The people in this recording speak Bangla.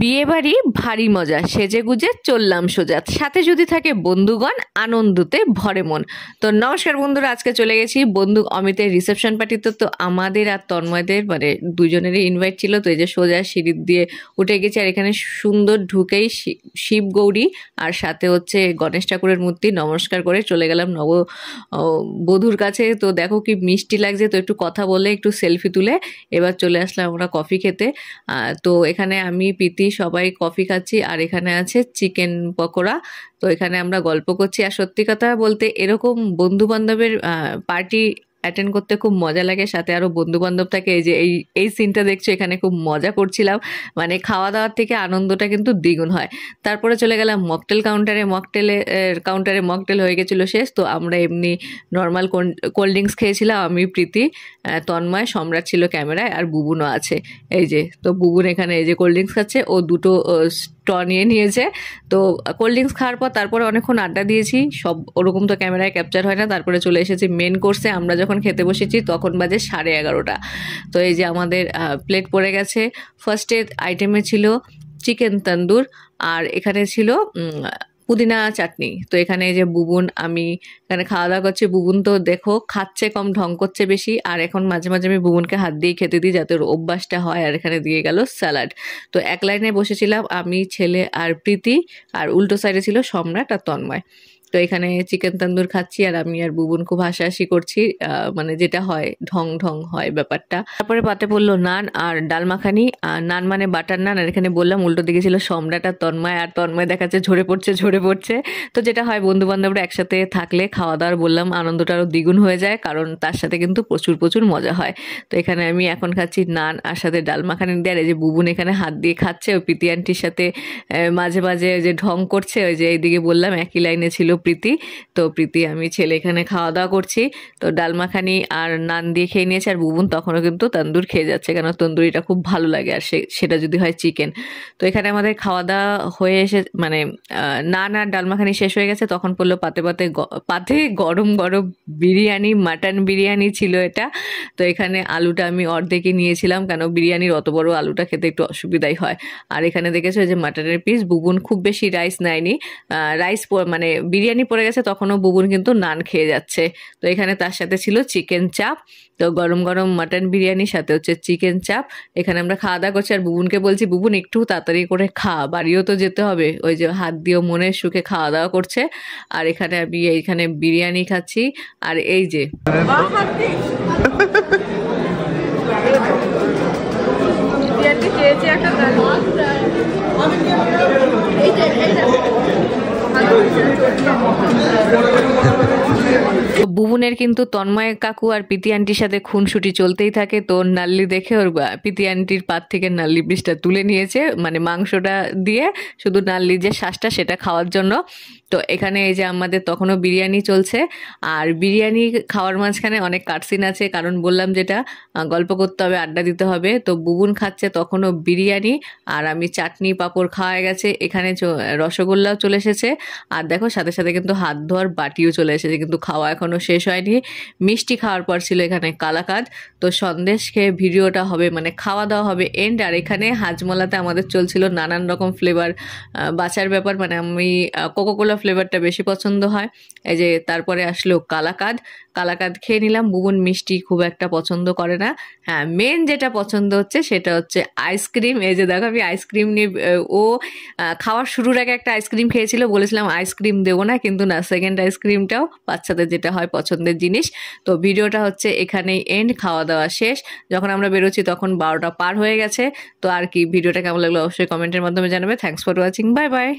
বিয়ে বাড়ি ভারী মজা সেজে গুজে চললাম সোজাত সাথে যদি থাকে বন্ধুগণ আনন্দতে ভরে মন তো নমস্কার বন্ধুরা আজকে চলে গেছি বন্ধু অমিতের রিসেপশন পার্টিতে তো আমাদের আর তন্ময়দের মানে দুজনেরই ইনভাইট ছিল তো এই যে সোজা সিঁড়ি দিয়ে উঠে গেছি আর এখানে সুন্দর ঢুকেই শিব গৌরী আর সাথে হচ্ছে গণেশ ঠাকুরের মূর্তি নমস্কার করে চলে গেলাম নব বধুর কাছে তো দেখো কি মিষ্টি লাগছে তো একটু কথা বলে একটু সেলফি তুলে এবার চলে আসলাম আমরা কফি খেতে তো এখানে আমি টি সবাই কফি খাচ্ছি আর এখানে আছে চিকেন পকোড়া তো এখানে আমরা গল্প করছি আর সত্যি কথা বলতে এরকম বন্ধু বান্ধবের পার্টি অ্যাটেন্ড করতে খুব মজা লাগে সাথে আরও বন্ধুবান্ধব থাকে এই যে এই এই সিনটা দেখছো এখানে খুব মজা করছিলাম মানে খাওয়া দাওয়ার থেকে আনন্দটা কিন্তু দ্বিগুণ হয় তারপরে চলে গেলাম মকটেল কাউন্টারে মকটেলে কাউন্টারে মকটেল হয়ে গেছিলো শেষ তো আমরা এমনি নর্মাল কোল্ড ড্রিঙ্কস খেয়েছিলাম আমি প্রীতি তন্ময় সম্রাট ছিল ক্যামেরায় আর বুবুনও আছে এই যে তো বুবুন এখানে এই যে কোল্ড ড্রিঙ্কস খাচ্ছে ও দুটো ট নিয়ে নিয়েছে তো কোল্ড ড্রিঙ্কস খাওয়ার পর তারপরে অনেকক্ষণ আড্ডা দিয়েছি সব ওরকম তো ক্যামেরায় ক্যাপচার হয় না তারপরে চলে এসেছি মেন কোর্সে আমরা যখন খেতে বসেছি তখন বাজে সাড়ে এগারোটা তো এই যে আমাদের প্লেট পড়ে গেছে ফার্স্টে আইটেমে ছিল চিকেন তন্দুর আর এখানে ছিল পুদিনা চাটনি তো এখানে যে বুবুন আমি এখানে খাওয়া দাওয়া করছি বুবুন তো দেখো খাচ্ছে কম ঢং করছে বেশি আর এখন মাঝে মাঝে আমি বুবুনকে হাত দিয়ে খেতে দিই যাতে ওর অভ্যাসটা হয় আর এখানে দিয়ে গেল স্যালাড তো এক লাইনে বসেছিলাম আমি ছেলে আর প্রীতি আর উল্টো সাইডে ছিল সম্রাট আর তন্ময় তো এখানে চিকেন তান্দুর খাচ্ছি আর আমি আর বুবুন খুব হাসাহাসি করছি মানে যেটা হয় ঢং ঢং হয় ব্যাপারটা তারপরে পাতে পড়লো নান আর ডাল মাখানি আর নান মানে বাটার নান আর এখানে বললাম উল্টো দিকে ছিল সম্রাট আর তন্ময় আর তন্ময় দেখাচ্ছে ঝরে পড়ছে ঝরে পড়ছে তো যেটা হয় বন্ধু বান্ধবরা একসাথে থাকলে খাওয়া দাওয়ার বললাম আনন্দটা আরও দ্বিগুণ হয়ে যায় কারণ তার সাথে কিন্তু প্রচুর প্রচুর মজা হয় তো এখানে আমি এখন খাচ্ছি নান আর সাথে ডাল মাখানি দেয় যে বুবুন এখানে হাত দিয়ে খাচ্ছে ওই পিতি আন্টির সাথে মাঝে মাঝে যে ঢং করছে ওই যে এইদিকে বললাম একই লাইনে ছিল প্রীতি তো প্রীতি আমি ছেলে এখানে খাওয়া দাওয়া করছি তো ডালমাখানি আর নান দিয়ে খেয়ে নিয়েছে আর বুবুন তখনও কিন্তু তন্দুর খেয়ে যাচ্ছে কেন তন্দুরিটা খুব ভালো লাগে আর সে সেটা যদি হয় চিকেন তো এখানে আমাদের খাওয়া দাওয়া হয়ে এসে মানে নান আর ডালমাখানি শেষ হয়ে গেছে তখন পড়লো পাতে পাতে পাতে গরম গরম বিরিয়ানি মাটন বিরিয়ানি ছিল এটা তো এখানে আলুটা আমি অর্ধেকে নিয়েছিলাম কেন বিরিয়ানির অত বড় আলুটা খেতে একটু অসুবিধাই হয় আর এখানে দেখেছো যে মাটনের পিস বুবুন খুব বেশি রাইস নেয়নি রাইস মানে বিরিয়ানি বিরিয়ানি পড়ে গেছে তখনও বুবুন কিন্তু নান খেয়ে যাচ্ছে তো এখানে তার সাথে ছিল চিকেন চাপ তো গরম গরম মাটন বিরিয়ানির সাথে হচ্ছে চিকেন চাপ এখানে আমরা খাওয়া দাওয়া করছি আর বুবুনকে বলছি বুবুন একটু তাড়াতাড়ি করে খা বাড়িও তো যেতে হবে ওই যে হাত দিয়েও মনের সুখে খাওয়া দাওয়া করছে আর এখানে আমি এইখানে বিরিয়ানি খাচ্ছি আর এই যে খেয়েছি একটা trabajando. বুবুনের কিন্তু তন্ময় কাকু আর পিতি আন্টির সাথে খুনসুটি চলতেই থাকে তো নাল্লি দেখে ওর পিতি আন্টির পাত থেকে নাল্লি বিষটা তুলে নিয়েছে মানে মাংসটা দিয়ে শুধু নাল্লির যে শ্বাসটা সেটা খাওয়ার জন্য তো এখানে এই যে আমাদের তখনও বিরিয়ানি চলছে আর বিরিয়ানি খাওয়ার মাঝখানে অনেক কাটসিন আছে কারণ বললাম যেটা গল্প করতে হবে আড্ডা দিতে হবে তো বুবুন খাচ্ছে তখনও বিরিয়ানি আর আমি চাটনি পাঁপড় খাওয়া গেছে এখানে রসগোল্লাও চলে এসেছে আর দেখো সাথে সাথে কিন্তু হাত ধোয়ার বাটিও চলে এসেছে কিন্তু খাওয়া এখনও শেষ হয়নি মিষ্টি খাওয়ার পর ছিল এখানে কালাকাদ তো সন্দেশ খেয়ে ভিডিওটা হবে মানে খাওয়া দাওয়া হবে এন্ড আর এখানে হাজমলাতে আমাদের চলছিল নানান রকম ফ্লেভার বাছার ব্যাপার মানে আমি কোকোকোলা ফ্লেভারটা বেশি পছন্দ হয় এই যে তারপরে আসলো কালাকাদ কালাকাদ খেয়ে নিলাম বুবুন মিষ্টি খুব একটা পছন্দ করে না হ্যাঁ মেন যেটা পছন্দ হচ্ছে সেটা হচ্ছে আইসক্রিম এই যে দেখো আমি আইসক্রিম নিয়ে ও খাওয়ার শুরুর আগে একটা আইসক্রিম খেয়েছিল বলেছিলাম আইসক্রিম দেবো না কিন্তু না সেকেন্ড আইসক্রিমটাও বাচ্চাদের যেটা হয় পছন্দের জিনিস তো ভিডিওটা হচ্ছে এখানেই এন্ড খাওয়া দাওয়া শেষ যখন আমরা বেরোচ্ছি তখন বারোটা পার হয়ে গেছে তো আর কি ভিডিওটা কেমন লাগলো অবশ্যই কমেন্টের মাধ্যমে জানাবে thanks for watching bye by